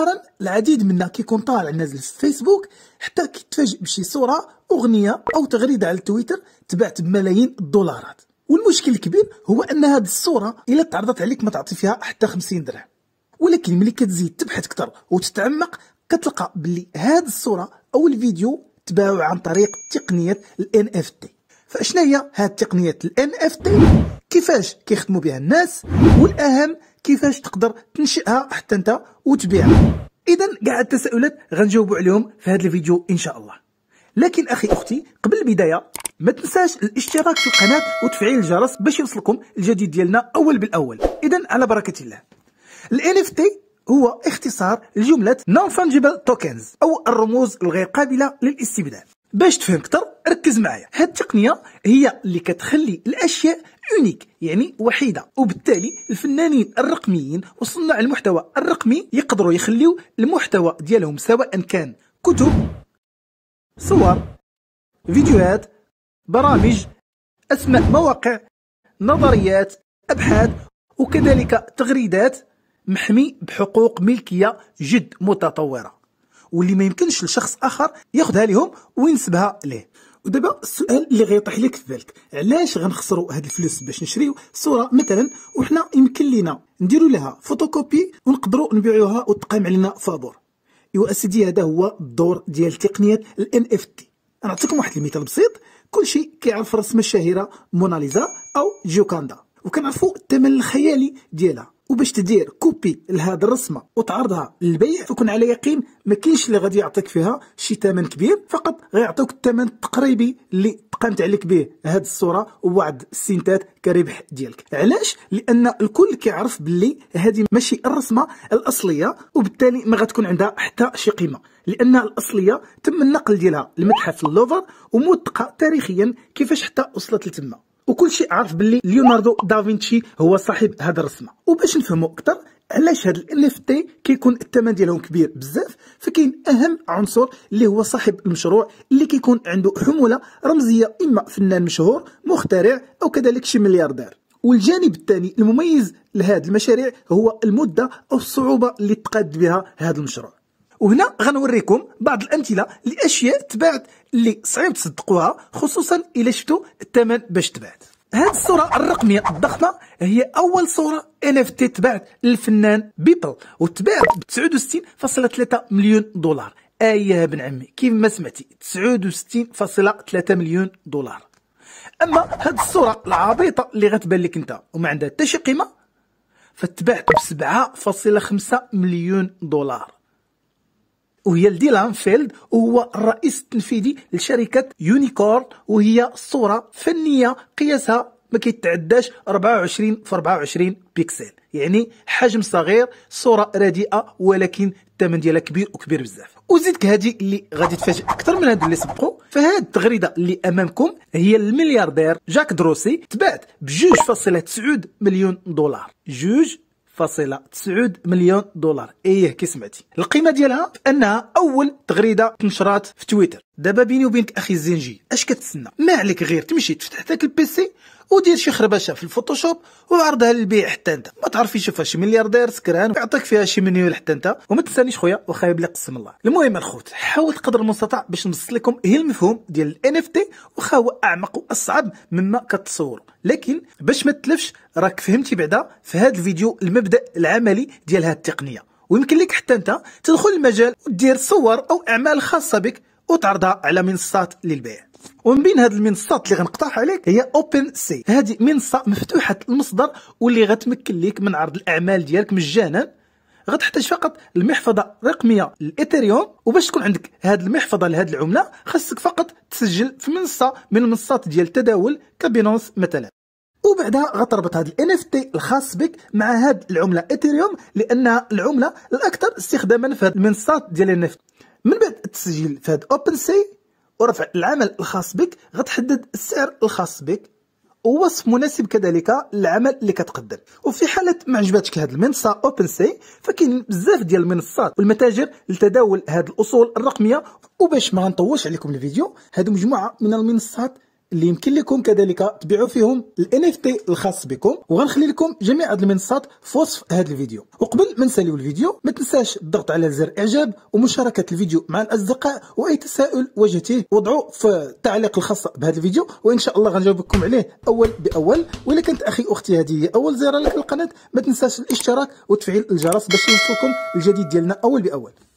مؤخرا العديد منا كيكون طالع نازل في فيسبوك حتى كيتفاجئ بشي صوره اغنيه او تغريده على تويتر تباعت بملايين الدولارات والمشكل الكبير هو ان هذه الصوره الا تعرضت عليك ما تعطي فيها حتى 50 درهم ولكن ملي كتزيد تبحث اكثر وتتعمق كتلقى بلي هذه الصوره او الفيديو تباعوا عن طريق تقنيه ال NFT فاشنا هي هاد تقنيه الان اف تي كيفاش كيخدموا بها الناس والاهم كيفاش تقدر تنشئها حتى انت وتبيعها اذا كاع التساؤلات غنجاوبوا عليهم في هذا الفيديو ان شاء الله لكن اخي اختي قبل البدايه ما تنساش الاشتراك في القناه وتفعيل الجرس باش يوصلكم الجديد ديالنا اول بالاول اذا على بركه الله الان اف تي هو اختصار لجمله نون فانجيبل توكنز او الرموز الغير قابله للاستبدال باش تفهم اكثر ركز معايا هذه التقنيه هي اللي كتخلي الاشياء يونيك يعني وحيده وبالتالي الفنانين الرقميين وصناع المحتوى الرقمي يقدروا يخليو المحتوى ديالهم سواء كان كتب صور فيديوهات برامج اسماء مواقع نظريات ابحاث وكذلك تغريدات محمي بحقوق ملكيه جد متطوره واللي ما يمكنش لشخص اخر ياخذها لهم وينسبها ليه ودابا السؤال اللي غيطيح لك في بالك علاش غنخسروا هاد الفلوس باش نشريو صوره مثلا وحنا يمكن لينا نديروا لها فوتوكوبي ونقدروا نبيعوها وتقام علينا فابور ايوا اسيدي هذا هو الدور ديال تقنيه الان اف تي نعطيكم واحد المثال بسيط كلشي كيعرف رسمه الشهيره موناليزا او جوكاندا وكنعرفوا الثمن الخيالي ديالها وباش تدير كوبي لهاد الرسمه وتعرضها للبيع فكن على يقين ما كاينش اللي غادي يعطيك فيها شي ثمن كبير فقط غيعطيوك الثمن التقريبي اللي تقنت عليك به هاد الصوره وبعض السنتات كربح ديالك علاش لان الكل كيعرف باللي هذه ماشي الرسمه الاصليه وبالتالي ما غتكون عندها حتى شي قيمه لان الاصليه تم النقل ديالها لمتحف اللوفر وموثقه تاريخيا كيفاش حتى وصلت لتما وكل شيء عارف باللي ليوناردو دافنشي هو صاحب هذا الرسمه وباش نفهموا اكثر علاش هاد ال اف تي كيكون الثمن ديالهم كبير بزاف فكاين اهم عنصر اللي هو صاحب المشروع اللي كيكون عنده حموله رمزيه اما فنان مشهور مخترع او كذلك شي ملياردير والجانب الثاني المميز لهاد المشاريع هو المده او الصعوبه اللي تقاد بها هذا المشروع وهنا غنوريكم بعض الامثله لاشياء تباعت اللي صعيب تصدقوها خصوصا الا شفتوا الثمن باش تباعت هذه الصورة الرقمية الضخمة هي أول صورة ان اف تي تباعت للفنان بيبل وتباعت ب 69.3 مليون دولار ايها يا بن عمي كيف ما سمعتي 69.3 مليون دولار أما هذه الصورة العبيطة اللي غتبان لك أنت وما عندها حتى شي قيمة فتباعت ب 7.5 مليون دولار وهي لديلانفيلد وهو الرئيس التنفيذي لشركة يونيكورن وهي صورة فنية قياسها ما كيتعداش 24 في 24 بيكسل يعني حجم صغير صورة رديئة ولكن الثمن ديالها كبير وكبير بزاف وزيدك هذه اللي غادي تفاجئ اكثر من هذو اللي سبقوا فهاد التغريده اللي امامكم هي الملياردير جاك دروسي تباعت ب 2.9 مليون دولار 1.9 مليون دولار ايه كي سمعتي القيمه ديالها انها اول تغريده تنشرات في تويتر دابا بيني وبينك اخي الزنجي اش كتسنى ما عليك غير تمشي تفتح ذاك البيسي ودير شي خربشه في الفوتوشوب وعرضها للبيع حتى انت ما تعرفي يشوفها شي ملياردير سكران ويعطيك فيها شي منيو حتى انت وما تنسانيش خويا واخا يبلي قسم الله المهم الخوت حاولت قدر المستطاع باش نوصل لكم هي المفهوم ديال الان اف تي واخا هو اعمق واصعب مما كتصوروا لكن باش ما تلفش راك فهمتي بعدا في هذا الفيديو المبدا العملي ديال هذه التقنيه ويمكن لك حتى انت تدخل المجال ودير صور او اعمال خاصه بك وتعرضها على منصات للبيع ومن بين هاد المنصات اللي غنقترح عليك هي اوبن سي هذه منصه مفتوحه المصدر واللي غتمكن ليك من عرض الاعمال ديالك مجانا غتحتاج فقط المحفظه الرقميه الايثيريوم وباش تكون عندك هاد المحفظه لهذه العمله خاصك فقط تسجل في منصه من المنصات ديال التداول كبينونس مثلا وبعدها غتربط هذا اف تي الخاص بك مع هاد العمله ايثيريوم لانها العمله الاكثر استخداما في هاد المنصات ديال اف تي من بعد التسجيل في هاد اوبن سي ورفع العمل الخاص بك غتحدد السعر الخاص بك ووصف مناسب كذلك للعمل اللي كتقدم وفي حاله ما عجباتك هذه المنصه اوبن سي فكاين بزاف ديال المنصات والمتاجر لتداول هذه الاصول الرقميه وباش ما نطولش عليكم الفيديو هذه مجموعه من المنصات اللي يمكن لكم كذلك تبيعوا فيهم ال NFT الخاص بكم وغنخلي لكم جميع هذه المنصات في وصف هذا الفيديو وقبل ما نساليو الفيديو ما تنساش الضغط على زر اعجاب ومشاركه الفيديو مع الاصدقاء واي تساؤل واجهتيه وضعوا في التعليق الخاص بهذا الفيديو وان شاء الله غنجاوبكم عليه اول باول والا كانت اخي اختي هذه هي اول زياره لك القناه ما تنساش الاشتراك وتفعيل الجرس باش يوصلكم الجديد ديالنا اول باول